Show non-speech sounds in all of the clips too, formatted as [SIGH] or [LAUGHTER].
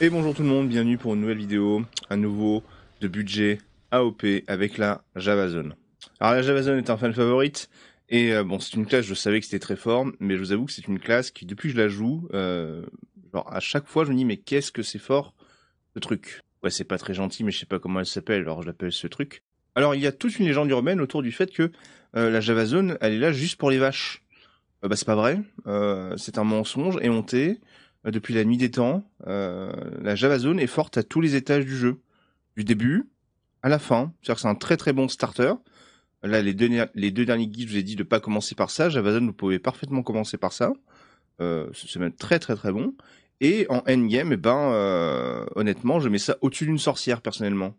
Et bonjour tout le monde, bienvenue pour une nouvelle vidéo, à nouveau de budget AOP avec la JavaZone. Alors la JavaZone est un fan favorite, et euh, bon c'est une classe, je savais que c'était très fort, mais je vous avoue que c'est une classe qui depuis que je la joue, euh, genre à chaque fois je me dis mais qu'est-ce que c'est fort ce truc Ouais c'est pas très gentil mais je sais pas comment elle s'appelle, alors je l'appelle ce truc. Alors il y a toute une légende urbaine autour du fait que euh, la JavaZone elle est là juste pour les vaches. bah c'est pas vrai, c'est un mensonge et honté. Euh, depuis la nuit des temps, euh, la Java Zone est forte à tous les étages du jeu, du début à la fin. C'est-à-dire que c'est un très très bon starter. Là, les deux, derniers guides, je vous ai dit de ne pas commencer par ça. Java Zone, vous pouvez parfaitement commencer par ça. Euh, c'est même très très très bon. Et en endgame, eh ben, honnêtement, je mets ça au-dessus d'une sorcière personnellement.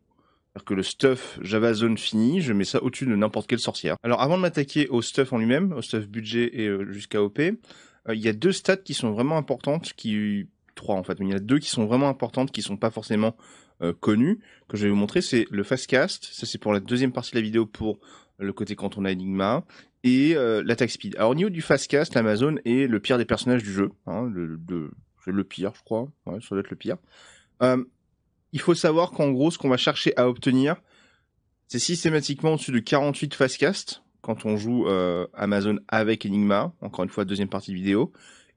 C'est-à-dire que le stuff Java Zone fini, je mets ça au-dessus de n'importe quelle sorcière. Alors avant de m'attaquer au stuff en lui-même, au stuff budget et jusqu'à OP, euh, il y a deux stats qui sont vraiment importantes, qui trois en fait, mais il y en a deux qui sont vraiment importantes, qui sont pas forcément euh, connues, que je vais vous montrer, c'est le fast-cast, ça c'est pour la deuxième partie de la vidéo pour le côté quand on a Enigma, et euh, l'attaque l'attack speed. Alors au niveau du fast-cast, l'Amazon est le pire des personnages du jeu, hein, c'est le, pire je crois, ouais, ça doit être le pire. il faut savoir qu'en gros ce qu'on va chercher à obtenir, c'est systématiquement au-dessus de 48 fast-casts, quand on joue euh, Amazon avec Enigma, encore une fois deuxième partie de vidéo,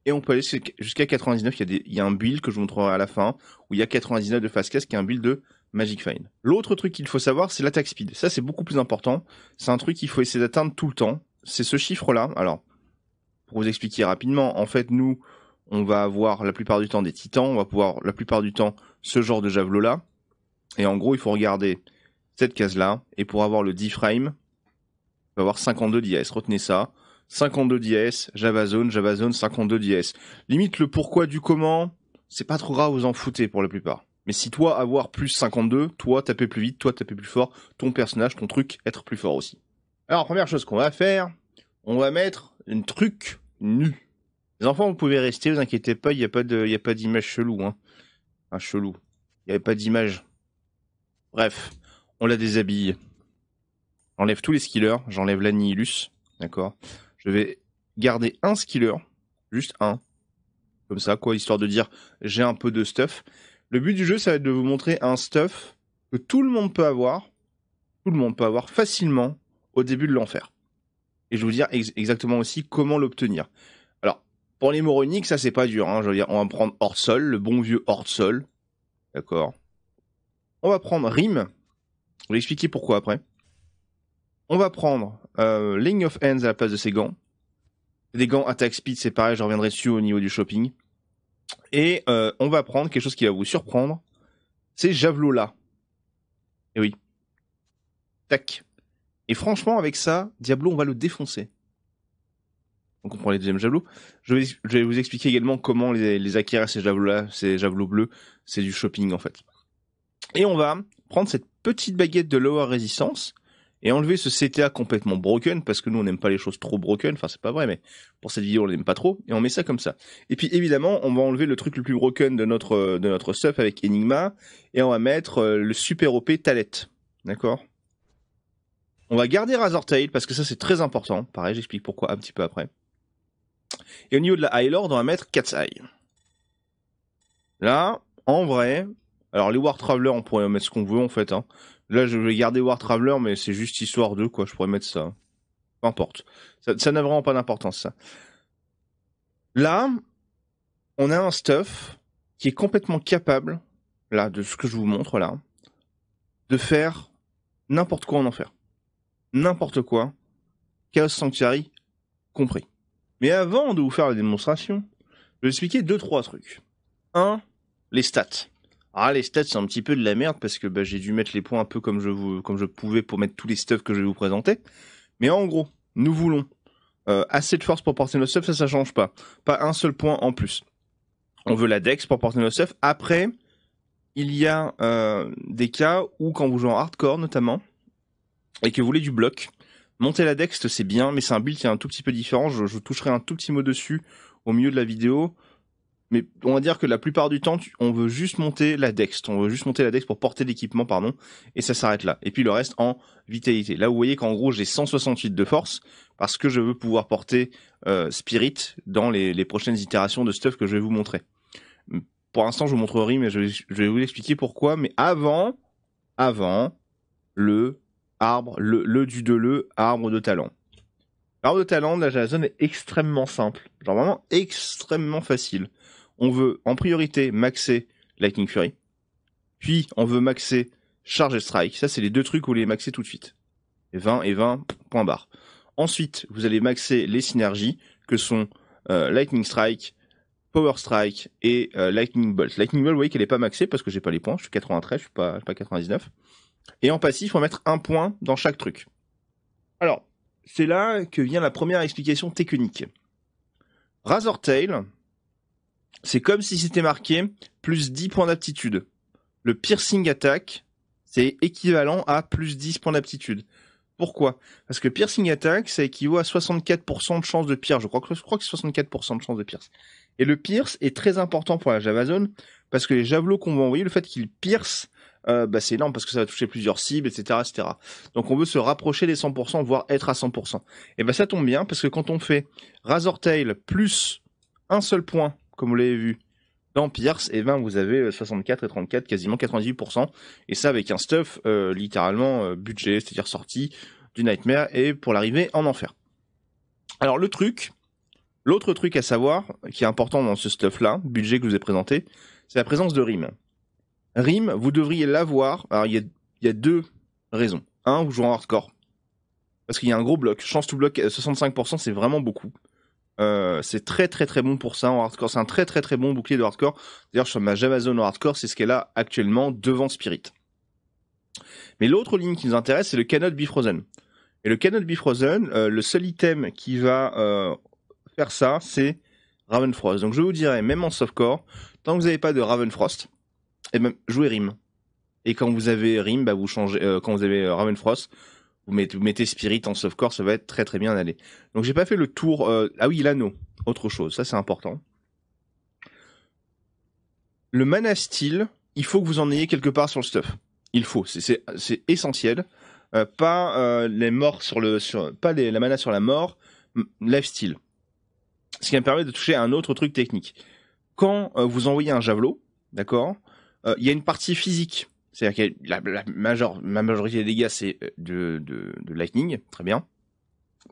et on peut aller jusqu'à 99. Il y, a un build que je vous montrerai à la fin où il y a 99 de face qui est un build de Magic Fine. L'autre truc qu'il faut savoir, c'est l'attaque speed. Ça, c'est beaucoup plus important. C'est un truc qu'il faut essayer d'atteindre tout le temps. C'est ce chiffre-là. Alors, pour vous expliquer rapidement, en fait, nous, on va avoir la plupart du temps des titans. On va pouvoir la plupart du temps ce genre de javelot-là. Et en gros, il faut regarder cette case-là. Et pour avoir le D-frame, va avoir 52 10s Retenez ça. 52 zone, java zone, 52 10s Limite, le pourquoi du comment, c'est pas trop grave, vous en foutez pour la plupart. Mais si toi, avoir plus 52, toi, taper plus vite, toi, taper plus fort, ton personnage, ton truc, être plus fort aussi. Alors, première chose qu'on va faire, on va mettre un truc nu. Les enfants, vous pouvez rester, vous inquiétez pas, il n'y a pas d'image chelou. Hein. Un chelou. Il n'y avait pas d'image. Bref, on la déshabille. J'enlève tous les skillers, j'enlève l'Annihilus, d'accord Je vais garder un skiller, juste un, comme ça, quoi, histoire de dire j'ai un peu de stuff. Le but du jeu, ça va être de vous montrer un stuff que tout le monde peut avoir, tout le monde peut avoir facilement au début de l'enfer. Et je vais vous dire exactement aussi comment l'obtenir. Alors, pour les moroniques, ça c'est pas dur. Hein. Je veux dire, on va prendre sol le bon vieux sol D'accord. On va prendre Rime. Je vais expliquer pourquoi après. On va prendre euh, Ling of Hands à la place de ses gants. Des gants attack speed, c'est pareil, je reviendrai dessus au niveau du shopping. Et euh, on va prendre quelque chose qui va vous surprendre. C'est Javelot là. Et eh oui. Tac. Et franchement, avec ça, Diablo, on va le défoncer. Donc on prend les deuxièmes javelots. Je vais, vous expliquer également comment les, les acquérir ces javelots-là, ces javelots bleus, c'est du shopping en fait. Et on va prendre cette petite baguette de lower résistance et enlever ce CTA complètement broken parce que nous on n'aime pas les choses trop broken. Enfin c'est pas vrai, mais pour cette vidéo on l'aime pas trop et on met ça comme ça. Et puis évidemment on va enlever le truc le plus broken de notre de notre stuff avec Enigma et on va mettre euh, le super OP Talette, d'accord On va garder Razor Tail parce que ça c'est très important. Pareil, j'explique pourquoi un petit peu après. Et au niveau de la High Lord, on va mettre Cat's Eye. Là, en vrai, alors les War Traveler, on pourrait en mettre ce qu'on veut en fait. Hein. Là, je vais garder War Traveler, mais c'est juste histoire de quoi. Je pourrais mettre ça. Hein. Peu importe. Ça n'a vraiment pas d'importance, ça. Là, on a un stuff qui est complètement capable, là, de ce que je vous montre, là, de faire n'importe quoi en enfer. N'importe quoi. Chaos Sanctuary compris. Mais avant de vous faire la démonstration, je vais expliquer deux, trois trucs. Un, les stats. Ah, les stats, c'est un petit peu de la merde parce que bah, j'ai dû mettre les points un peu comme je, vous, comme je pouvais pour mettre tous les stuffs que je vais vous présenter. Mais en gros, nous voulons euh, assez de force pour porter nos stuffs, ça, ça change pas. Pas un seul point en plus. On veut la dex pour porter nos stuffs. Après, il y a euh, des cas où, quand vous jouez en hardcore notamment, et que vous voulez du bloc, monter la dex, c'est bien, mais c'est un build qui est un tout petit peu différent. je toucherai un tout petit mot dessus au milieu de la vidéo mais on va dire que la plupart du temps, on veut juste monter la dex, on veut juste monter la dex pour porter l'équipement, pardon, et ça s'arrête là. Et puis le reste en vitalité. Là, vous voyez qu'en gros, j'ai 168 de force parce que je veux pouvoir porter euh, spirit dans les, prochaines itérations de stuff que je vais vous montrer. Pour l'instant, je vous montrerai, mais je, vais vous expliquer pourquoi. Mais avant, avant le arbre, le, du de le arbre de talent. L'arbre de talent, là, la zone est extrêmement simple, genre vraiment extrêmement facile on veut en priorité maxer Lightning Fury, puis on veut maxer Charge Strike. Ça, c'est les deux trucs où vous les maxer tout de suite. Et 20 et 20, point barre. Ensuite, vous allez maxer les synergies que sont euh, Lightning Strike, Power Strike et euh, Lightning Bolt. Lightning Bolt, vous voyez qu'elle n'est pas maxée parce que j'ai pas les points. Je suis 93, je suis pas, suis pas 99. Et en passif, on va mettre un point dans chaque truc. Alors, c'est là que vient la première explication technique. Razor Tail, c'est comme si c'était marqué plus 10 points d'aptitude. Le piercing attack, c'est équivalent à plus 10 points d'aptitude. Pourquoi Parce que piercing attack, ça équivaut à 64% de chance de pierce. Je crois que, je crois que c'est 64% de chance de pierce. Et le pierce est très important pour la zone, parce que les javelots qu'on va envoyer, le fait qu'ils piercent, euh, bah c'est énorme parce que ça va toucher plusieurs cibles, etc., Donc on veut se rapprocher des 100%, voire être à 100%. Et ben ça tombe bien parce que quand on fait Razor Tail plus un seul point comme vous l'avez vu. Dans Pierce, et eh ben, vous avez 64 euh, et 34, quasiment 98%, et ça avec un stuff euh, littéralement euh, budget, c'est-à-dire sorti du Nightmare et pour l'arrivée en enfer. Alors le truc, l'autre truc à savoir, qui est important dans ce stuff-là, budget que je vous ai présenté, c'est la présence de RIM. RIM, vous devriez l'avoir, alors il y a, deux raisons. Un, vous jouez en hardcore, parce qu'il y a un gros bloc, chance to bloc 65%, c'est vraiment beaucoup. Euh, c'est très très très bon pour ça en hardcore. C'est un très très très bon bouclier de hardcore. D'ailleurs, sur ma Jamazone en hardcore, c'est ce qu'elle a actuellement devant Spirit. Mais l'autre ligne qui nous intéresse, c'est le Canot Be Et le Canot Be euh, le seul item qui va euh, faire ça, c'est Ravenfrost. Donc je vous dirais, même en softcore, tant que vous n'avez pas de Ravenfrost, et même, jouer jouez Rim. Et quand vous avez Rim, bah vous changez, quand vous avez Ravenfrost, vous mettez, Spirit en softcore, ça va être très très bien d'aller. Donc j'ai pas fait le tour. Euh, ah oui, l'anneau, autre chose, ça c'est important. Le mana style, il faut que vous en ayez quelque part sur le stuff. Il faut, c'est essentiel. Euh, pas euh, les morts sur le, sur, la mana sur la mort, life style, Ce qui me permet de toucher à un autre truc technique. Quand vous envoyez un javelot, d'accord, il y a une partie physique c'est-à-dire que la, majorité des dégâts, c'est euh, de, lightning, très bien.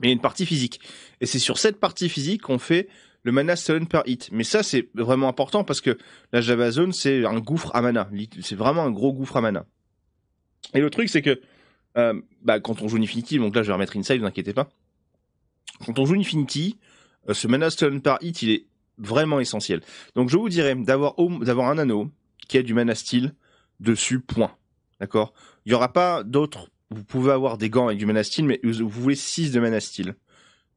Mais il y a une partie physique. Et c'est sur cette partie physique qu'on fait le mana stolen per hit. Mais ça, c'est vraiment important parce que la Java Zone, c'est un gouffre à mana. C'est vraiment un gros gouffre à mana. Et le truc, c'est que euh, bah, quand on joue Infinity, donc là, je vais remettre Inside, vous inquiétez pas. Quand on joue Infinity, euh, ce mana stolen par hit, il est vraiment essentiel. Donc je vous dirais d'avoir un anneau qui a du mana steel, dessus, point. D'accord Il n'y aura pas d'autres. Vous pouvez avoir des gants avec du mana mais vous voulez 6 de mana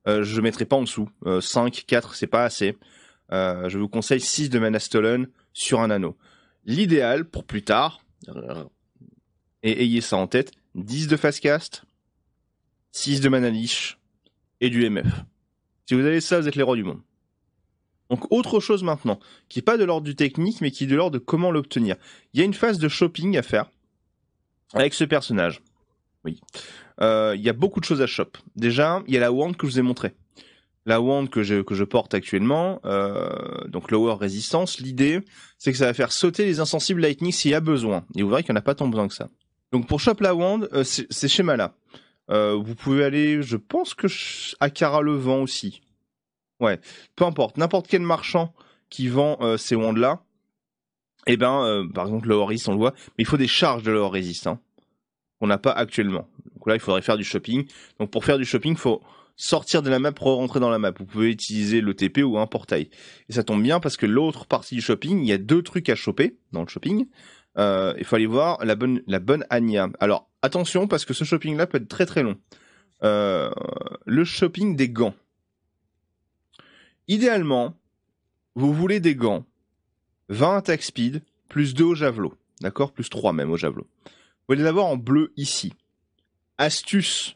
euh, je ne mettrai pas en dessous. 5, euh, 4, c'est pas assez. Euh, je vous conseille 6 de mana stolen sur un anneau. L'idéal pour plus tard, et ayez ça en tête, 10 de fast cast, 6 de mana et du MF. Si vous avez ça, vous êtes les rois du monde. Donc autre chose maintenant, qui n'est pas de l'ordre du technique, mais qui est de l'ordre de comment l'obtenir. Il y a une phase de shopping à faire avec ce personnage. Oui. Euh, il y a beaucoup de choses à shop. Déjà, il y a la wand que je vous ai montrée. La wand que je, que je porte actuellement, euh, donc Lower résistance. l'idée, c'est que ça va faire sauter les insensibles Lightning s'il y a besoin. Et vous verrez qu'il n'y en a pas tant besoin que ça. Donc pour shop la wand, euh, c'est ces schémas-là. vous pouvez aller, je pense que à Cara Levant aussi. Ouais, peu importe, n'importe quel marchand qui vend euh, ces wands-là, et eh ben, euh, par exemple, le Horis, on le voit, mais il faut des charges de l'or résistant hein, qu'on n'a pas actuellement. Donc là, il faudrait faire du shopping. Donc pour faire du shopping, il faut sortir de la map pour rentrer dans la map. Vous pouvez utiliser le TP ou un portail. Et ça tombe bien parce que l'autre partie du shopping, il y a deux trucs à choper dans le shopping. Euh, il faut aller voir la bonne, la bonne Anya. Alors attention parce que ce shopping-là peut être très très long. le shopping des gants. Idéalement, vous voulez des gants, 20 attack speed, plus 2 au javelot, d'accord Plus 3 même au javelot. Vous allez avoir en bleu ici. Astuce,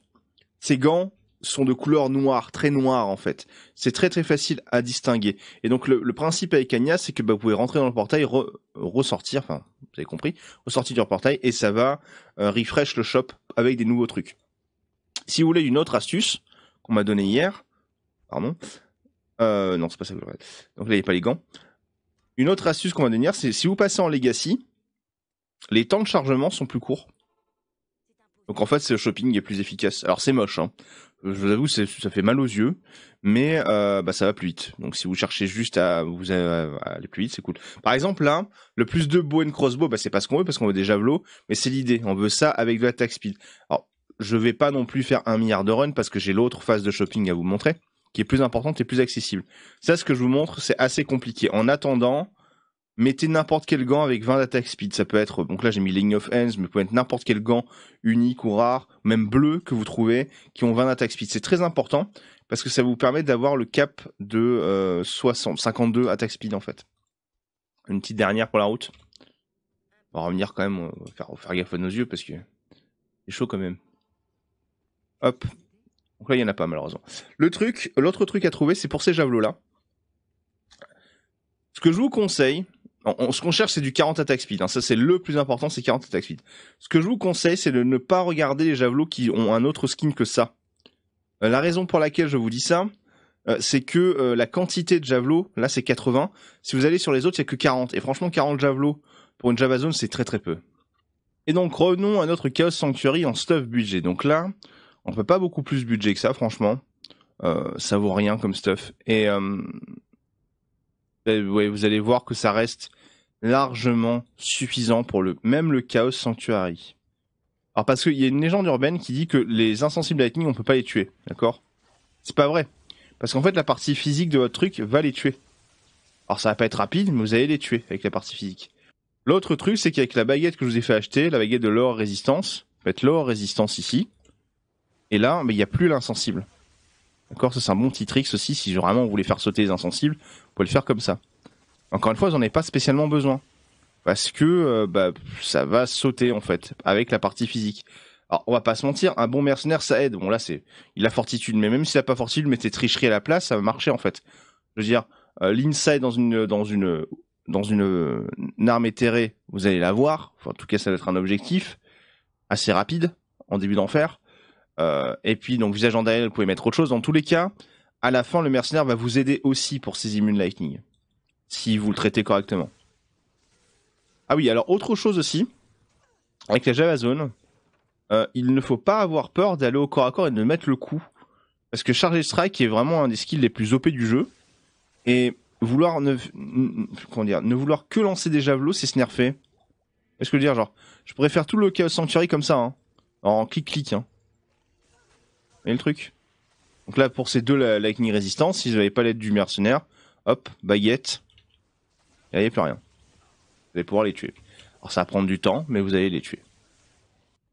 ces gants sont de couleur noire, très noire en fait. C'est très très facile à distinguer. Et donc le, principe avec Anya, c'est que bah, vous pouvez rentrer dans le portail, ressortir, enfin vous avez compris, ressortir du portail et ça va euh, refresh le shop avec des nouveaux trucs. Si vous voulez une autre astuce qu'on m'a donnée hier, pardon, euh, non, c'est pas ça que je Donc là, il n'y a pas les gants. Une autre astuce qu'on va devenir, c'est si vous passez en Legacy, les temps de chargement sont plus courts. Donc en fait, le shopping est plus efficace. Alors c'est moche, hein. Euh, je vous avoue, ça fait mal aux yeux, mais euh, bah, ça va plus vite. Donc si vous cherchez juste à vous euh, aller plus vite, c'est cool. Par exemple là, le plus de bow and crossbow, bah, c'est pas ce qu'on veut parce qu'on veut des javelots, mais c'est l'idée. On veut ça avec de l'attack speed. Alors je vais pas non plus faire un milliard de run parce que j'ai l'autre phase de shopping à vous montrer qui est plus importante et plus accessible. Ça, ce que je vous montre, c'est assez compliqué. En attendant, mettez n'importe quel gant avec 20 d'attaque speed. Ça peut être, donc là j'ai mis Ling of Hands, mais vous pouvez mettre n'importe quel gant unique ou rare, même bleu que vous trouvez, qui ont 20 d'attaque speed. C'est très important parce que ça vous permet d'avoir le cap de 52 euh, attaque speed en fait. Une petite dernière pour la route. On va revenir quand même, faire, gaffe à nos yeux parce que est chaud quand même. Hop, donc là, il n'y en a pas, malheureusement. Le truc, l'autre truc à trouver, c'est pour ces javelots-là. Ce que je vous conseille, ce qu'on cherche, c'est du 40 attack speed. Hein. Ça, c'est le plus important, c'est 40 attack speed. Ce que je vous conseille, c'est de ne pas regarder les javelots qui ont un autre skin que ça. Euh, la raison pour laquelle je vous dis ça, euh, c'est que euh, la quantité de javelots, là, c'est 80. Si vous allez sur les autres, il n'y a que 40. Et franchement, 40 javelots pour une Java Zone, c'est très très peu. Et donc, revenons à notre Chaos Sanctuary en stuff budget. Donc là, on peut pas beaucoup plus budget que ça, franchement. Euh, ça vaut rien comme stuff. Et euh, vous allez voir que ça reste largement suffisant pour le même le Chaos Sanctuary. Alors parce qu'il y a une légende urbaine qui dit que les insensibles lightning, on peut pas les tuer, d'accord C'est pas vrai. Parce qu'en fait, la partie physique de votre truc va les tuer. Alors ça va pas être rapide, mais vous allez les tuer avec la partie physique. L'autre truc, c'est qu'avec la baguette que je vous ai fait acheter, la baguette de l'or résistance, vous l'or résistance ici, et là, il n'y a plus l'insensible. D'accord c'est un bon petit trick aussi. Si vraiment vous voulez faire sauter les insensibles, vous pouvez le faire comme ça. Encore une fois, n'en avez pas spécialement besoin. Parce que euh, bah, ça va sauter, en fait, avec la partie physique. Alors, on va pas se mentir, un bon mercenaire, ça aide. Bon, là, c'est, il a fortitude, mais même s'il n'a pas fortitude, mettez tricherie à la place, ça va marcher, en fait. Je veux dire, euh, l'inside dans une, dans une, dans arme éthérée, vous allez la voir. en tout cas, ça va être un objectif assez rapide en début d'enfer. Euh, et puis, donc, visage en derrière, vous pouvez mettre autre chose. Dans tous les cas, à la fin, le mercenaire va vous aider aussi pour ses immunes lightning. Si vous le traitez correctement. Ah oui, alors, autre chose aussi. Avec la Java Zone, euh, il ne faut pas avoir peur d'aller au corps à corps et de mettre le coup. Parce que Charge Strike est vraiment un des skills les plus OP du jeu. Et vouloir ne, dire, ne vouloir que lancer des javelots, c'est snarfer. Est-ce que je veux dire, genre, je pourrais faire tout le Chaos Sanctuary comme ça, hein. en clic-clic, hein le truc Donc là, pour ces deux la Lightning si s'ils n'avaient pas l'aide du mercenaire, hop, baguette, il n'y a plus rien. Vous allez pouvoir les tuer. Alors ça va prendre du temps, mais vous allez les tuer.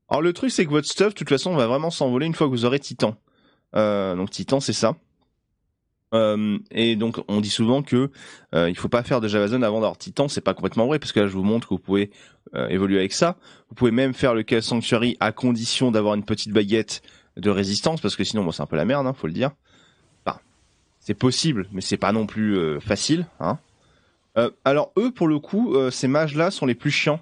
Alors le truc, c'est que votre stuff, de toute façon, va vraiment s'envoler une fois que vous aurez Titan. Euh, donc Titan, c'est ça. Euh, et donc on dit souvent que euh, il faut pas faire de zone avant d'avoir Titan, c'est pas complètement vrai parce que là je vous montre que vous pouvez évoluer avec ça. Vous pouvez même faire le cas Sanctuary à condition d'avoir une petite baguette de résistance parce que sinon c'est un peu la merde, hein, faut le dire. c'est possible, mais c'est pas non plus euh, facile. Hein. Euh, alors eux, pour le coup, euh, ces mages-là sont les plus chiants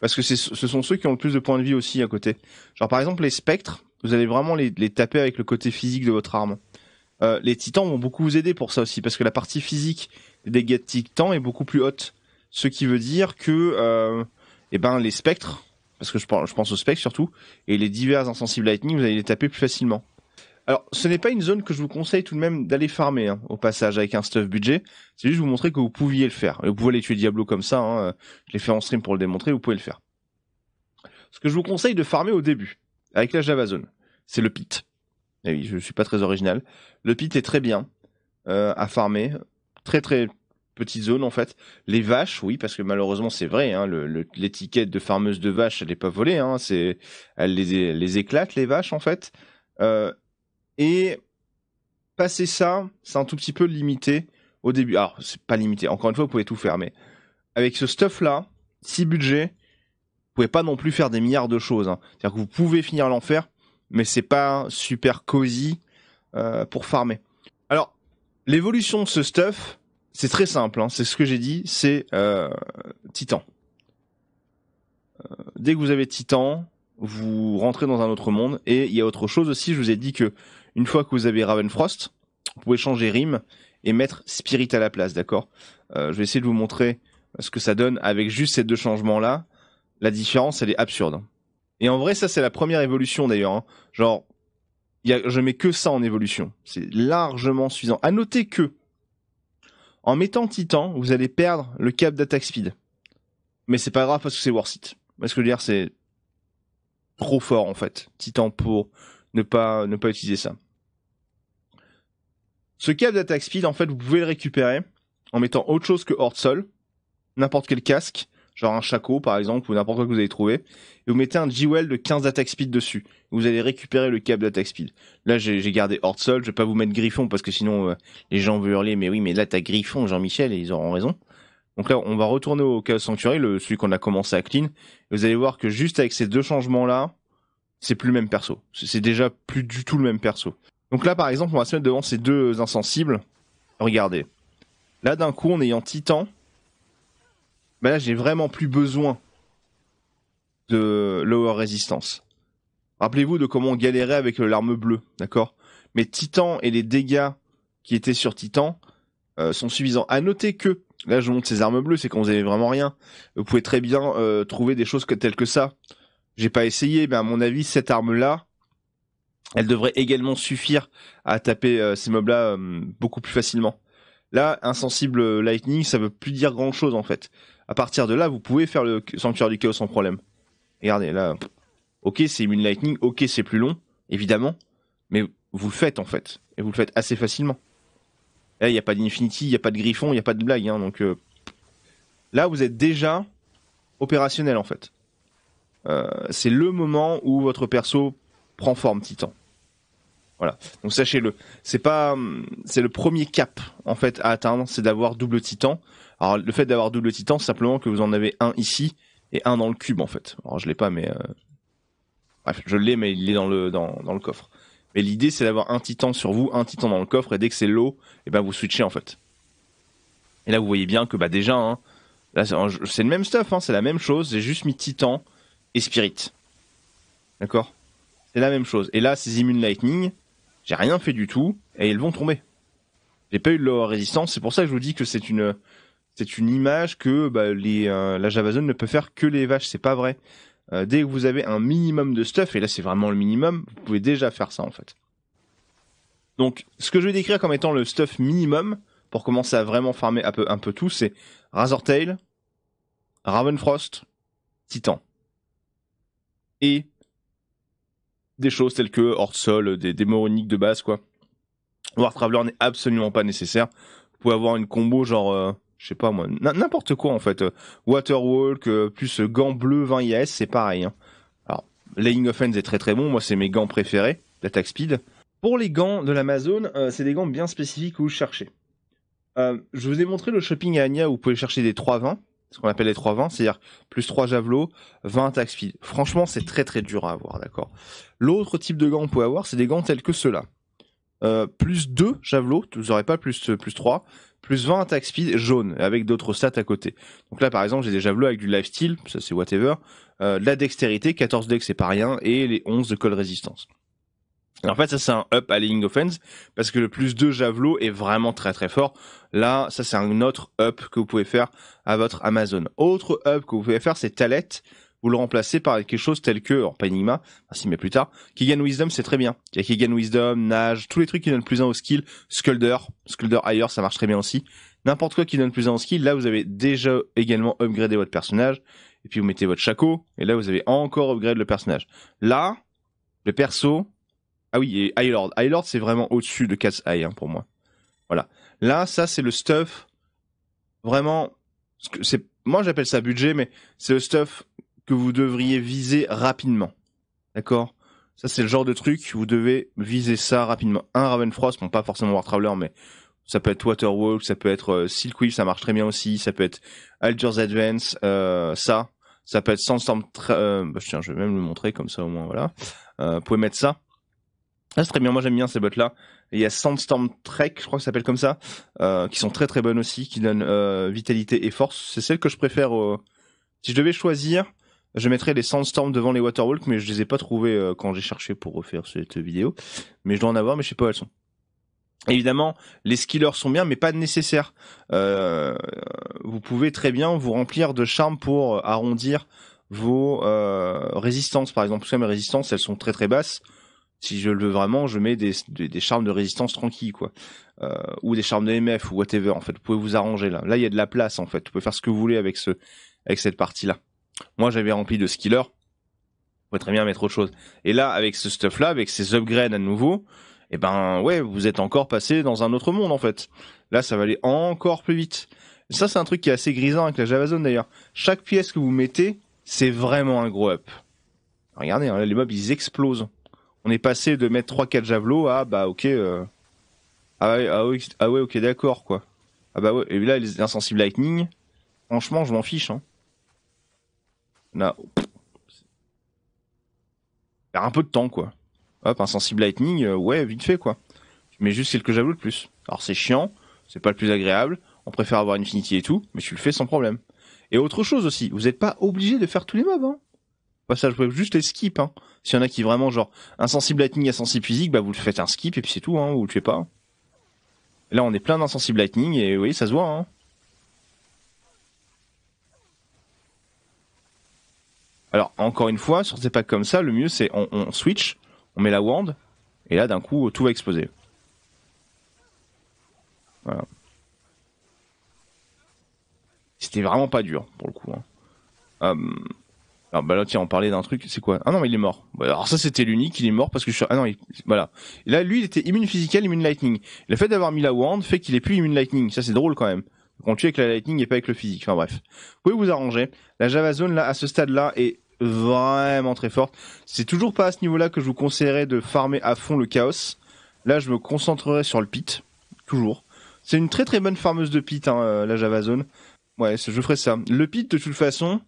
parce que ce sont ceux qui ont le plus de points de vie aussi à côté. Genre par exemple les spectres, vous allez vraiment les, taper avec le côté physique de votre arme. les titans vont beaucoup vous aider pour ça aussi parce que la partie physique des dégâts titans est beaucoup plus haute. Ce qui veut dire que eh ben, les spectres parce que je pense, je pense aux specs surtout, et les divers insensibles Lightning, vous allez les taper plus facilement. Alors, ce n'est pas une zone que je vous conseille tout de même d'aller farmer, hein, au passage, avec un stuff budget. C'est juste vous montrer que vous pouviez le faire. Et vous pouvez aller tuer Diablo comme ça, hein, je l'ai fait en stream pour le démontrer, vous pouvez le faire. Ce que je vous conseille de farmer au début, avec la Java Zone, c'est le pit. Et eh oui, je suis pas très original. Le pit est très bien euh, à farmer, très très petite zone en fait. Les vaches, oui, parce que malheureusement c'est vrai, hein, l'étiquette de farmeuse de vaches, elle n'est pas volée, hein, c'est, elle les, les, éclate les vaches en fait. Euh, et passer ça, c'est un tout petit peu limité au début. Alors c'est pas limité. Encore une fois, vous pouvez tout faire, mais avec ce stuff là, si budget, vous pouvez pas non plus faire des milliards de choses. Hein. C'est-à-dire que vous pouvez finir l'enfer, mais c'est pas super cosy euh, pour farmer. Alors l'évolution de ce stuff c'est très simple, hein. c'est ce que j'ai dit, c'est euh, Titan. Euh, dès que vous avez Titan, vous rentrez dans un autre monde. Et il y a autre chose aussi, je vous ai dit que une fois que vous avez Ravenfrost, vous pouvez changer Rime et mettre Spirit à la place, d'accord euh, Je vais essayer de vous montrer ce que ça donne avec juste ces deux changements-là. La différence, elle est absurde. Hein. Et en vrai, ça, c'est la première évolution d'ailleurs. Hein. Genre, je mets que ça en évolution. C'est largement suffisant. À noter que en mettant Titan, vous allez perdre le cap d'attaque speed. Mais c'est pas grave parce que c'est worth Parce que je dire, c'est trop fort en fait. Titan pour ne pas, ne pas utiliser ça. Ce cap d'attaque speed, en fait, vous pouvez le récupérer en mettant autre chose que hors sol, n'importe quel casque, genre un Chaco par exemple, ou n'importe quoi que vous avez trouvé. et vous mettez un Jewel de 15 attack speed dessus. Vous allez récupérer le cap d'attaque speed. Là, j'ai gardé sol je vais pas vous mettre Griffon parce que sinon euh, les gens veulent hurler, mais oui, mais là t'as Griffon, Jean-Michel, et ils auront raison. Donc là, on va retourner au Chaos Sanctuary, le, celui qu'on a commencé à clean. Et vous allez voir que juste avec ces deux changements-là, c'est plus le même perso. C'est déjà plus du tout le même perso. Donc là, par exemple, on va se mettre devant ces deux insensibles. Regardez. Là, d'un coup, en ayant Titan, mais là, j'ai vraiment plus besoin de Lower Resistance. Rappelez-vous de comment on galérait avec euh, l'arme bleue, d'accord Mais Titan et les dégâts qui étaient sur Titan euh, sont suffisants. À noter que, là je montre ces armes bleues, c'est quand vous n'avez vraiment rien. Vous pouvez très bien euh, trouver des choses telles que ça. J'ai pas essayé, mais à mon avis, cette arme-là, elle devrait également suffire à taper ces mobs-là beaucoup plus facilement. Là, insensible lightning, ça veut plus dire grand-chose en fait à partir de là, vous pouvez faire le sanctuaire du chaos sans problème. Regardez, là, ok, c'est une lightning, ok, c'est plus long, évidemment, mais vous le faites en fait, et vous le faites assez facilement. Là, il n'y a pas d'infinity, il n'y a pas de griffon, il n'y a pas de blague, hein, donc euh, là, vous êtes déjà opérationnel en fait. Euh, c'est le moment où votre perso prend forme, Titan. Voilà. Donc sachez-le, c'est pas, hum, c'est le premier cap en fait à atteindre, c'est d'avoir double Titan. Alors le fait d'avoir double titan, c'est simplement que vous en avez un ici et un dans le cube en fait. Alors je l'ai pas, mais euh, bref, je l'ai, mais il est dans le dans, le coffre. Mais l'idée c'est d'avoir un titan sur vous, un titan dans le coffre, et dès que c'est l'eau, et eh ben vous switchez en fait. Et là vous voyez bien que bah déjà, hein, là c'est le même stuff, hein, c'est la même chose, j'ai juste mis titan et spirit. D'accord C'est la même chose. Et là ces immune lightning, j'ai rien fait du tout, et ils vont tomber. J'ai pas eu de leur résistance, c'est pour ça que je vous dis que c'est une c'est une image que bah, les, zone euh, la JavaZone ne peut faire que les vaches, c'est pas vrai. Euh, dès que vous avez un minimum de stuff, et là c'est vraiment le minimum, vous pouvez déjà faire ça en fait. Donc ce que je vais décrire comme étant le stuff minimum, pour commencer à vraiment farmer un peu, un peu tout, c'est Razortail, Ravenfrost, Titan. Et des choses telles que hors des, des de base quoi. War Traveler n'est absolument pas nécessaire. Vous pouvez avoir une combo genre... Euh, je sais pas moi, n'importe quoi en fait. Waterwalk, euh, plus euh, gants bleus 20 IS, c'est pareil. Hein. Alors, Laying Offense est très très bon, moi c'est mes gants préférés, l'attaque speed. Pour les gants de l'Amazon, euh, c'est des gants bien spécifiques où vous cherchez. je vous ai montré le shopping à Anya où vous pouvez chercher des 3-20, ce qu'on appelle les 3-20, c'est-à-dire plus 3 javelots, 20 Attack speed. Franchement, c'est très très dur à avoir, d'accord L'autre type de gants qu'on peut avoir, c'est des gants tels que ceux-là. plus 2 javelots, vous n'aurez pas plus, plus 3, plus 20 attaque speed jaune, avec d'autres stats à côté. Donc là, par exemple, j'ai des javelots avec du lifesteal, ça c'est whatever, euh, la dextérité, 14 dex c'est pas rien, et les 11 de call résistance. en fait, ça c'est un up à à offense parce que le plus 2 javelots est vraiment très très fort. Là, ça c'est un autre up que vous pouvez faire à votre Amazon. Autre up que vous pouvez faire, c'est talette vous le remplacez par quelque chose tel que, en pas Enigma, ainsi mais plus tard, Kigan Wisdom c'est très bien. Il y a Kigan Wisdom, Nage, tous les trucs qui donnent plus un au skill, Skulder, Skulder ailleurs ça marche très bien aussi. N'importe quoi qui donne plus un au skill, là vous avez déjà également upgradé votre personnage, et puis vous mettez votre Chaco, et là vous avez encore upgradé le personnage. Là, le perso, ah oui, et Lord. High Lord c'est vraiment au-dessus de Cat's Eye hein, pour moi. Voilà. Là, ça c'est le stuff, vraiment, moi j'appelle ça budget, mais c'est le stuff vous devriez viser rapidement. D'accord Ça, c'est le genre de truc, vous devez viser ça rapidement. Un raven frost bon, pas forcément War Traveler, mais ça peut être water Waterwalk, ça peut être Silk euh, Silkweave, ça marche très bien aussi, ça peut être Alger's Advance, euh, ça, ça peut être Sandstorm, euh, bah, tiens, je vais même le montrer comme ça au moins, voilà. vous pouvez mettre ça. Ah, c'est très bien, moi j'aime bien ces bottes là. il y a Sandstorm Trek, je crois que ça s'appelle comme ça, qui sont très très bonnes aussi, qui donnent vitalité et force. C'est celle que je préfère. si je devais choisir, je mettrai les Sandstorms devant les Waterwalk, mais je les ai pas trouvés euh, quand j'ai cherché pour refaire cette vidéo. Mais je dois en avoir, mais je sais pas où elles sont. Évidemment, les skillers sont bien, mais pas nécessaires. Euh, vous pouvez très bien vous remplir de charme pour arrondir vos euh, résistances, par exemple. Parce que mes résistances, elles sont très très basses. Si je le veux vraiment, je mets des, charmes de résistance tranquille, quoi. ou des charmes de MF ou whatever. En fait, vous pouvez vous arranger là. Là, il y a de la place, en fait. Vous pouvez faire ce que vous voulez avec ce, avec cette partie là. Moi, j'avais rempli de skiller. On très bien mettre autre chose. Et là, avec ce stuff-là, avec ces upgrades à nouveau, et eh ben ouais, vous êtes encore passé dans un autre monde en fait. Là, ça va aller encore plus vite. Ça, c'est un truc qui est assez grisant avec la Java Zone, d'ailleurs. Chaque pièce que vous mettez, c'est vraiment un gros up. Regardez, hein, les mobs, ils explosent. On est passé de mettre 3-4 javelots à bah ok. Euh, ah, ah, ouais, ah, ouais, ok, d'accord quoi. Ah bah ouais, et là, les insensibles lightning, franchement, je m'en fiche. Hein. Là, perd un peu de temps, quoi. Hop, insensible lightning, ouais, vite fait, quoi. Tu mets juste quelques j'avoue de plus. Alors c'est chiant, c'est pas le plus agréable, on préfère avoir Infinity et tout, mais tu le fais sans problème. Et autre chose aussi, vous n'êtes pas obligé de faire tous les mobs, hein. Ça ça, je pouvez juste les skip, hein. S'il y en a qui vraiment, genre, insensible lightning, insensible physique, bah vous le faites un skip et puis c'est tout, hein, vous le tuez pas. Là, on est plein d'insensible lightning et oui, ça se voit, hein. Alors, encore une fois, sur ces packs comme ça, le mieux c'est on, switch, on met la wand, et là d'un coup tout va exploser. Voilà. C'était vraiment pas dur pour le coup. Hein. Hum. alors bah là tiens on parlait d'un truc, c'est quoi Ah non mais il est mort. Bah, alors ça c'était l'unique, il est mort parce que je suis... Ah non, il... voilà. là lui il était immune physical, immune lightning. Le fait d'avoir mis la wand fait qu'il est plus immune lightning, ça c'est drôle quand même. On tue avec la lightning et pas avec le physique, enfin bref. Vous pouvez vous arranger. La Java Zone là à ce stade là est vraiment très forte. C'est toujours pas à ce niveau-là que je vous conseillerais de farmer à fond le chaos. Là, je me concentrerai sur le pit, toujours. C'est une très très bonne farmeuse de pit, hein, euh, la Java Zone. Ouais, je ferai ça. Le pit, de toute façon,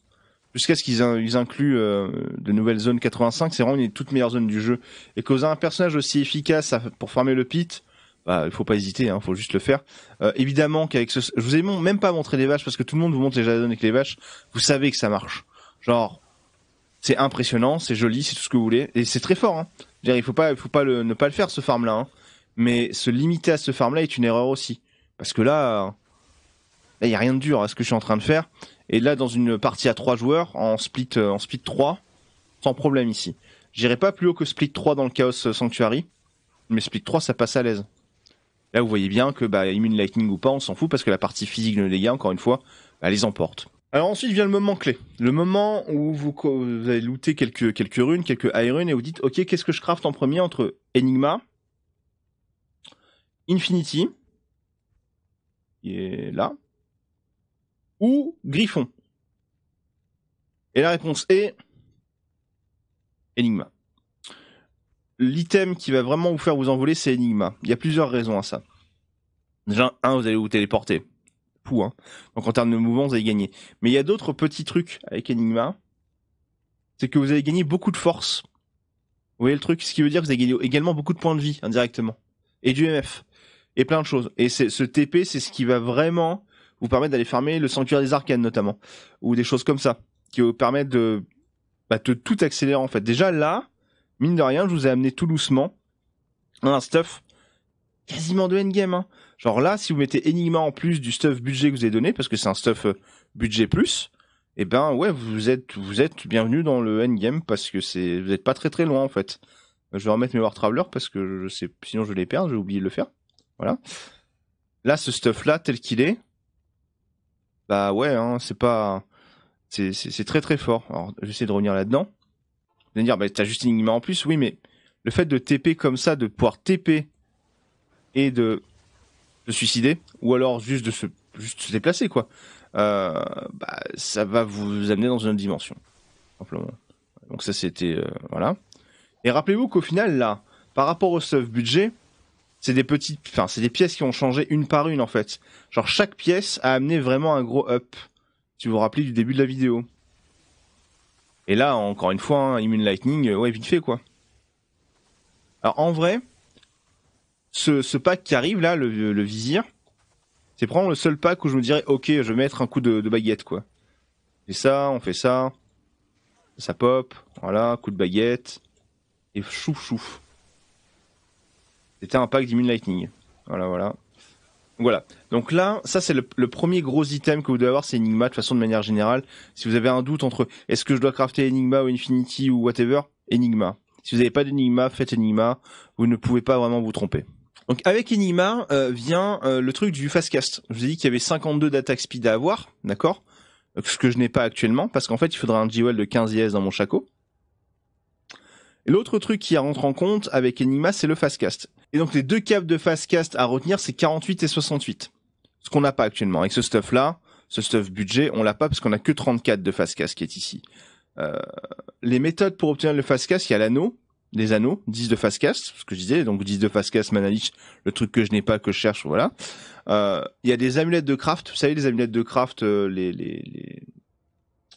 jusqu'à ce qu'ils incluent euh, de nouvelles zones 85, c'est vraiment une des toutes meilleures zones du jeu. Et qu'aux un personnage aussi efficace pour farmer le pit, bah, il faut pas hésiter, il hein, faut juste le faire. Euh, évidemment qu'avec ce, je vous ai même pas montré les vaches parce que tout le monde vous montre les java zones avec les vaches. Vous savez que ça marche. Genre, c'est impressionnant, c'est joli, c'est tout ce que vous voulez, et c'est très fort. Hein. il faut pas, faut pas le, ne pas le faire ce farm là. Hein. Mais se limiter à ce farm là est une erreur aussi, parce que là, il y a rien de dur à ce que je suis en train de faire. Et là, dans une partie à trois joueurs, en split, euh, en split 3, sans problème ici. J'irai pas plus haut que split 3 dans le Chaos Sanctuary, mais split 3, ça passe à l'aise. Là, vous voyez bien que, bah, immune lightning ou pas, on s'en fout parce que la partie physique de dégâts, encore une fois, elle bah, les emporte. Alors ensuite vient le moment clé, le moment où vous, avez allez looter quelques, runes, quelques high et vous dites, ok, qu'est-ce que je crafte en premier entre Enigma, Infinity, qui est là, ou Griffon Et la réponse est Enigma. L'item qui va vraiment vous faire vous envoler, c'est Enigma. Il y a plusieurs raisons à ça. Déjà, un, vous allez vous téléporter. Hein. Donc en termes de mouvement, vous avez gagné. Mais il y a d'autres petits trucs avec Enigma. C'est que vous avez gagné beaucoup de force. Vous voyez le truc Ce qui veut dire que vous avez gagné également beaucoup de points de vie indirectement. Et du MF. Et plein de choses. Et ce TP, c'est ce qui va vraiment vous permettre d'aller fermer le sanctuaire des arcanes notamment. Ou des choses comme ça. Qui vous permettent de, bah, de tout accélérer en fait. Déjà là, mine de rien, je vous ai amené tout doucement un stuff quasiment de endgame. Hein. Genre là, si vous mettez Enigma en plus du stuff budget que vous avez donné, parce que c'est un stuff euh, budget plus, et eh ben ouais, vous êtes, vous êtes bienvenue dans le endgame parce que c'est, vous n'êtes pas très très loin en fait. Je vais remettre mes War Traveler parce que je sais, sinon je les perds, j'ai oublié de le faire. Voilà. Là, ce stuff là, tel qu'il est, bah ouais, hein, c'est pas, c'est très très fort. Alors j'essaie de revenir là-dedans. De dire, bah t'as juste Enigma en plus, oui, mais le fait de TP comme ça, de pouvoir TP et de se suicider ou alors juste de se, juste se déplacer quoi, euh, bah, ça va vous amener dans une autre dimension. Donc ça c'était euh, voilà. Et rappelez-vous qu'au final là, par rapport au stuff budget, c'est des petites, enfin c'est des pièces qui ont changé une par une en fait. Genre chaque pièce a amené vraiment un gros up. Si vous vous rappelez du début de la vidéo. Et là encore une fois, hein, Immune Lightning, euh, ouais vite fait quoi. Alors en vrai, ce, ce pack qui arrive là, le, vizir, c'est prendre le seul pack où je me dirais, ok, je vais mettre un coup de, baguette quoi. Et ça, on fait ça, ça pop, voilà, coup de baguette, et chouf chouf. C'était un pack d'Immune Lightning. Voilà, voilà. Voilà. Donc là, ça c'est le, premier gros item que vous devez avoir, c'est Enigma de façon de manière générale. Si vous avez un doute entre est-ce que je dois crafter Enigma ou Infinity ou whatever, Enigma. Si vous n'avez pas d'Enigma, faites Enigma. Vous ne pouvez pas vraiment vous tromper. Donc avec Enigma euh, vient euh, le truc du fastcast. Je vous ai dit qu'il y avait 52 d'attaque speed à avoir, d'accord Ce que je n'ai pas actuellement, parce qu'en fait il faudra un Jewel de 15 IS dans mon Chaco. L'autre truc qui rentre en compte avec Enigma, c'est le fastcast. Et donc les deux caps de fastcast à retenir, c'est 48 et 68. Ce qu'on n'a pas actuellement. Avec ce stuff là, ce stuff budget, on l'a pas parce qu'on a que 34 de fastcast qui est ici. Euh, les méthodes pour obtenir le fastcast, il y a l'anneau, des anneaux, 10 de face cast, ce que je disais, donc 10 de face cast, Manalich, le truc que je n'ai pas, que je cherche, voilà. Euh, il y a des amulettes de craft, vous savez, les amulettes de craft, euh, les, les,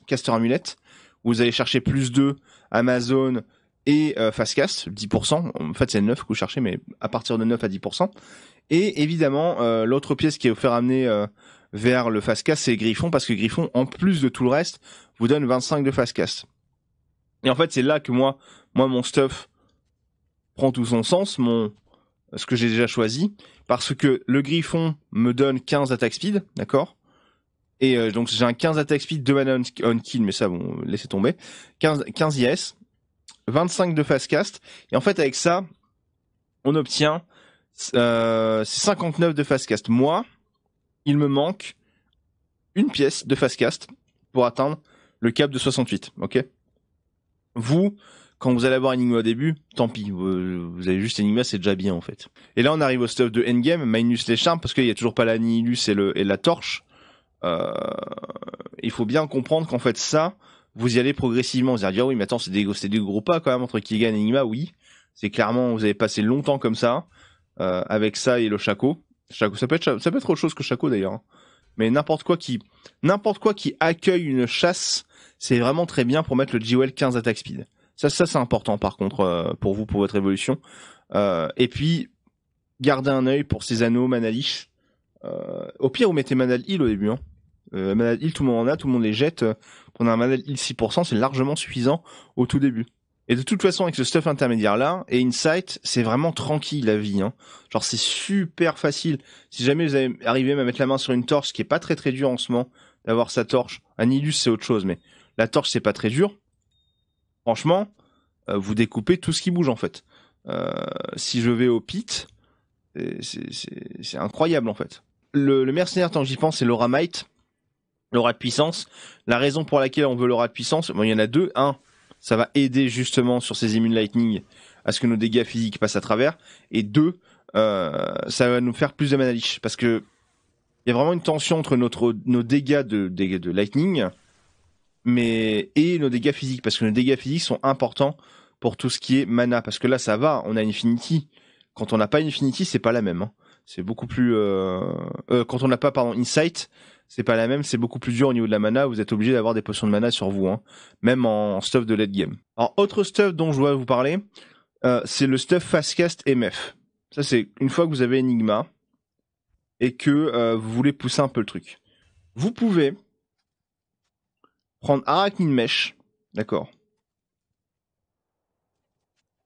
caster amulettes, vous allez chercher plus de Amazon et euh, Fastcast, 10%, en fait c'est 9 que vous cherchez, mais à partir de 9 à 10%. Et évidemment, euh, l'autre pièce qui est faire amener vers le cast, c'est Griffon, parce que Griffon, en plus de tout le reste, vous donne 25 de cast. Et en fait, c'est là que moi, moi, mon stuff prend tout son sens, mon ce que j'ai déjà choisi, parce que le griffon me donne 15 attack speed, d'accord Et euh, donc j'ai un 15 attack speed, 2 mana on, kill, mais ça, bon, laissez tomber. 15, 15 IS, 25 de fast cast, et en fait, avec ça, on obtient 59 euh, de fast cast. Moi, il me manque une pièce de fast cast pour atteindre le cap de 68, ok vous, quand vous allez avoir Enigma au début, tant pis, vous, avez juste Enigma, c'est déjà bien en fait. Et là, on arrive au stuff de Endgame, minus les charmes, parce qu'il y a toujours pas la et, le, la torche. Euh, il faut bien comprendre qu'en fait ça, vous y allez progressivement. Vous allez dire, oui, mais attends, c'est des, gros pas quand même entre Kigan et Enigma, oui. C'est clairement, vous avez passé longtemps comme ça, euh, avec ça et le Chaco. Chaco ça, peut être, ça peut être autre chose que Chaco d'ailleurs. Hein. Mais n'importe quoi qui, n'importe quoi qui accueille une chasse c'est vraiment très bien pour mettre le Well 15 attack speed. Ça, ça c'est important par contre euh, pour vous, pour votre évolution. Euh, et puis, gardez un œil pour ces anneaux Manalish. Euh, au pire, vous mettez Manal Heal au début. Hein. Manal Heal, tout le monde en a, tout le monde les jette. On a un Manal Heal 6%, c'est largement suffisant au tout début. Et de toute façon, avec ce stuff intermédiaire là, et Insight, c'est vraiment tranquille la vie. Hein. Genre, c'est super facile. Si jamais vous arrivez à mettre la main sur une torche, qui est pas très très dur en ce moment, d'avoir sa torche. Un Illus, c'est autre chose, mais la torche, c'est pas très dur. Franchement, euh, vous découpez tout ce qui bouge en fait. Euh, si je vais au pit, euh, c'est incroyable en fait. Le, mercenaire, tant que j'y pense, c'est l'aura might, l'aura de puissance. La raison pour laquelle on veut l'aura de puissance, il y en a deux. Un, ça va aider justement sur ces immunes lightning à ce que nos dégâts physiques passent à travers. Et deux, ça va nous faire plus de mana parce que il y a vraiment une tension entre notre nos dégâts de, de lightning mais et nos dégâts physiques parce que nos dégâts physiques sont importants pour tout ce qui est mana parce que là ça va, on a Infinity. Quand on n'a pas Infinity, c'est pas la même. Hein. C'est beaucoup plus euh, euh, quand on n'a pas pardon Insight, c'est pas la même, c'est beaucoup plus dur au niveau de la mana. Vous êtes obligé d'avoir des potions de mana sur vous, hein. même en stuff de late game. Alors autre stuff dont je dois vous parler, euh, c'est le stuff Fast Cast MF. Ça c'est une fois que vous avez Enigma et que vous voulez pousser un peu le truc. Vous pouvez prendre Arachnid Mèche. D'accord.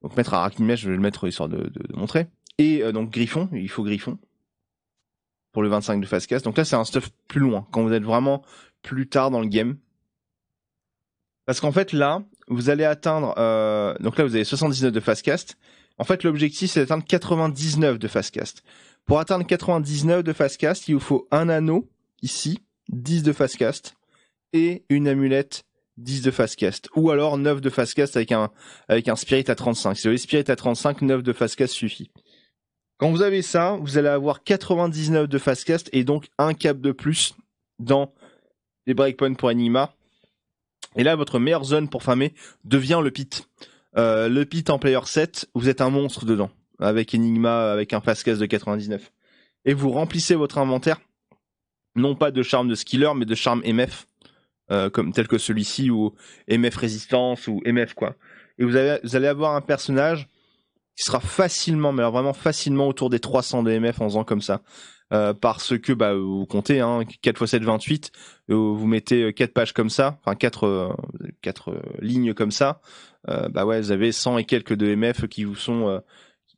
Donc mettre Arachnid Mesh, je vais le mettre euh, histoire de, montrer. Et euh, donc Griffon, il faut Griffon. Pour le 25 de fast cast. Donc là, c'est un stuff plus loin. Quand vous êtes vraiment plus tard dans le game. Parce qu'en fait, là, vous allez atteindre. Euh, donc là, vous avez 79 de fast cast. En fait, l'objectif, c'est d'atteindre 99 de fast cast. Pour atteindre 99 de fast cast, il vous faut un anneau ici, 10 de fast cast, et une amulette 10 de cast ou alors 9 de fastcast avec un avec un spirit à 35. Si vous avez spirit à 35, 9 de cast suffit. Quand vous avez ça, vous allez avoir 99 de cast et donc un cap de plus dans les breakpoints pour enigma Et là, votre meilleure zone pour famer devient le pit. Euh, le pit en player 7, vous êtes un monstre dedans avec Enigma, avec un cast de 99. Et vous remplissez votre inventaire non pas de charme de skiller mais de charme MF euh, comme tel que celui-ci ou MF Résistance ou MF quoi. Et vous, allez avoir un personnage qui sera facilement, mais alors vraiment facilement autour des 300 de MF en faisant comme ça. Euh, parce que bah, vous comptez hein, 4 x 7 28 vous mettez 4 pages comme ça enfin 4 euh, lignes comme ça bah ouais vous avez 100 et quelques de MF qui vous sont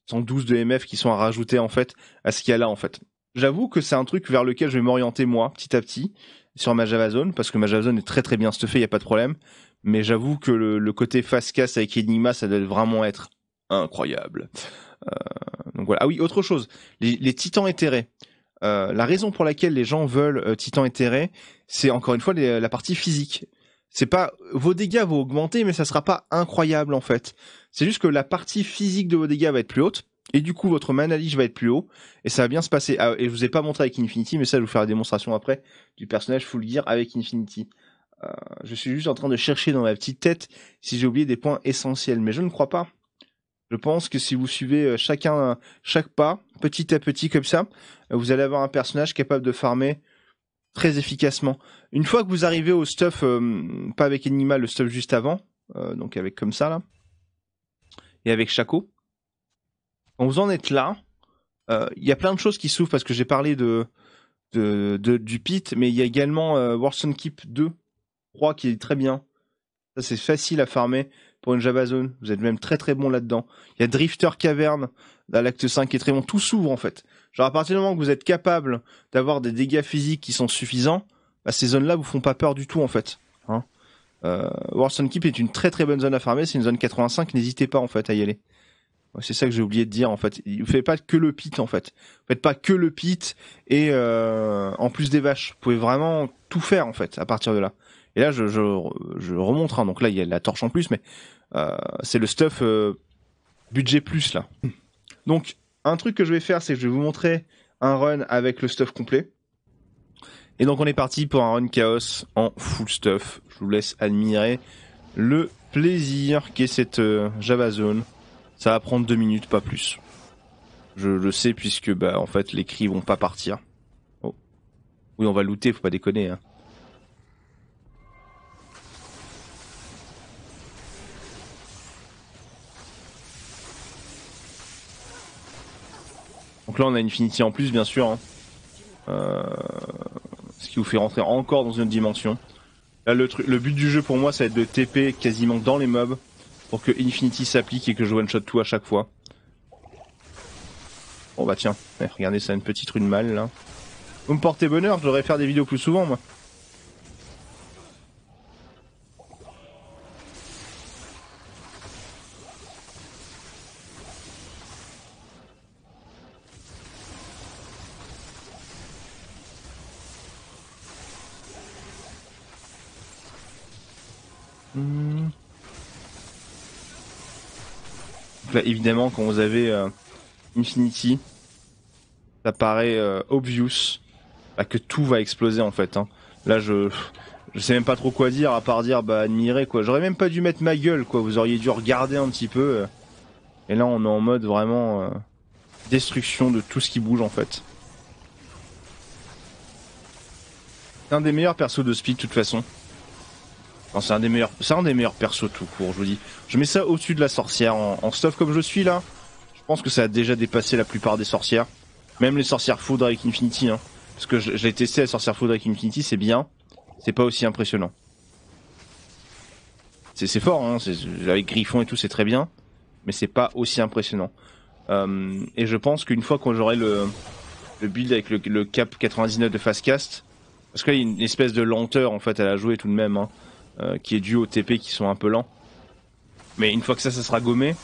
112 de MF qui sont à rajouter en fait à ce qu'il y a là en fait j'avoue que c'est un truc vers lequel je vais m'orienter moi petit à petit sur ma Java Zone, parce que ma Java Zone est très très bien stuffée, il n'y a pas de problème. Mais j'avoue que le, côté face casse avec Enigma, ça doit vraiment être incroyable. Euh, donc voilà. Ah oui, autre chose, les, titans éthérés. Euh, la raison pour laquelle les gens veulent euh, titans éthérés c'est encore une fois la partie physique. C'est pas vos dégâts vont augmenter, mais ça sera pas incroyable en fait. C'est juste que la partie physique de vos dégâts va être plus haute. Et du coup, votre mana va être plus haut et ça va bien se passer. Ah, et je vous ai pas montré avec Infinity, mais ça, je vais vous faire la démonstration après du personnage full gear avec Infinity. Euh, je suis juste en train de chercher dans ma petite tête si j'ai oublié des points essentiels, mais je ne crois pas. Je pense que si vous suivez euh, chacun, chaque pas, petit à petit comme ça, euh, vous allez avoir un personnage capable de farmer très efficacement. Une fois que vous arrivez au stuff, pas avec Enigma, le stuff juste avant, donc avec comme ça là, et avec Chaco quand vous en êtes là, euh, il y a plein de choses qui s'ouvrent parce que j'ai parlé de, du pit, mais il y a également euh, Warson Keep 2, 3 qui est très bien. Ça c'est facile à farmer pour une Java Zone. Vous êtes même très très bon là-dedans. Il y a Drifter Cavern, l'acte 5 qui est très bon. Tout s'ouvre en fait. Genre à partir du moment que vous êtes capable d'avoir des dégâts physiques qui sont suffisants, bah, ces zones-là vous font pas peur du tout en fait. Hein euh, Warson Keep est une très très bonne zone à farmer, c'est une zone 85, n'hésitez pas en fait à y aller. C'est ça que j'ai oublié de dire en fait. Vous faites pas que le pit en fait. Vous faites pas que le pit et euh, en plus des vaches. Vous pouvez vraiment tout faire en fait à partir de là. Et là je, je, remonte. Hein. Donc là il y a la torche en plus, mais euh, c'est le stuff euh, budget plus là. Hmm. Donc un truc que je vais faire, c'est que je vais vous montrer un run avec le stuff complet. Et donc on est parti pour un run chaos en full stuff. Je vous laisse admirer le plaisir qu'est cette Java Zone. Ça va prendre deux minutes, pas plus. Je le sais puisque bah en fait les cris vont pas partir. Oh. Oui, on va looter, faut pas déconner. Hein. Donc là on a Infinity en plus bien sûr. Hein. Euh, ce qui vous fait rentrer encore dans une autre dimension. le, le but du jeu pour moi ça va être de TP quasiment dans les mobs pour que Infinity s'applique et que je one-shot tout à chaque fois. Bon bah tiens, eh, regardez ça une petite rune mal là. Vous me portez bonheur, je devrais faire des vidéos plus souvent moi. Bah, évidemment, quand vous avez euh, Infinity, ça paraît euh, obvious bah, que tout va exploser en fait. Hein. Là, je je sais même pas trop quoi dire à part dire bah admirer quoi. J'aurais même pas dû mettre ma gueule quoi. Vous auriez dû regarder un petit peu. Euh. et là, on est en mode vraiment destruction de tout ce qui bouge en fait. C'est un des meilleurs persos de Speed de toute façon c'est un des meilleurs, un des meilleurs persos tout court. Je vous dis, je mets ça au-dessus de la sorcière en, stuff comme je suis là. Je pense que ça a déjà dépassé la plupart des sorcières, même les sorcières foudre avec Infinity. Hein. Parce que je, l'ai testé la sorcière foudre avec Infinity, c'est bien, c'est pas aussi impressionnant. C'est fort, hein, avec Griffon et tout, c'est très bien, mais c'est pas aussi impressionnant. Euh, et je pense qu'une fois qu'on j'aurai le, build avec le, cap 99 de Fastcast, parce qu'il y a une espèce de lenteur en fait à la jouer tout de même. Hein. Euh, qui est dû aux TP qui sont un peu lents. Mais une fois que ça, ça sera gommé,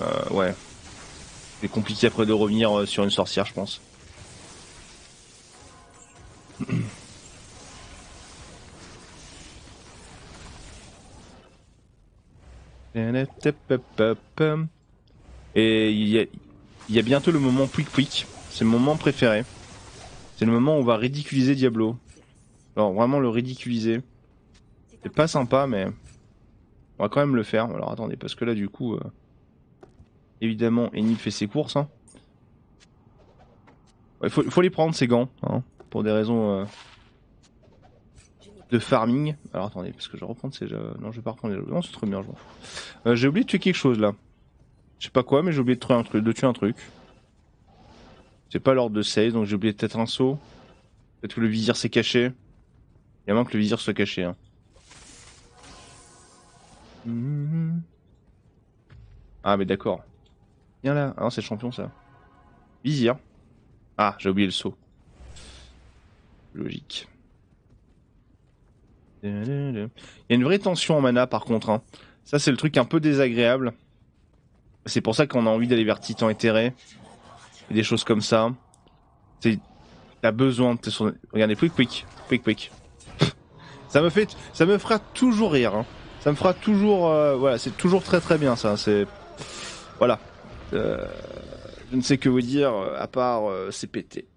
euh, ouais, c'est compliqué après de revenir euh, sur une sorcière, je pense. [CLEARS THROAT] Et il y, a, bientôt le moment quick quick. c'est le moment préféré. C'est le moment où on va ridiculiser Diablo. Alors vraiment le ridiculiser. C'est pas sympa, mais on va quand même le faire. Alors attendez, parce que là, du coup, euh, évidemment, Enid fait ses courses. Il hein. faut, les prendre, ces gants, hein, pour des raisons euh, de farming. Alors attendez, parce que je vais reprendre ces... Non, je vais pas reprendre les... Non, c'est trop bien, je m'en fous. Euh, j'ai oublié de tuer quelque chose, là. Je sais pas quoi, mais j'ai oublié de tuer un truc. De tuer un truc. C'est pas l'ordre de 16, donc j'ai oublié peut-être un saut. Peut-être que le vizir s'est caché. Il y a moins que le vizir soit caché. Hein. Ah, mais d'accord. Viens là. Ah, c'est champion ça. Vizir. Ah, j'ai oublié le saut. Logique. Il y a une vraie tension en mana par contre. Hein. Ça, c'est le truc un peu désagréable. C'est pour ça qu'on a envie d'aller vers Titan éthéré. Et des choses comme ça. T'as besoin. de... Regardez, quick, quick. Quick, quick. ça, me fait... ça me fera toujours rire. Hein ça me fera toujours, euh, voilà, c'est toujours très très bien ça. C'est voilà. Euh, je ne sais que vous dire euh, à part CPT. c'est pété.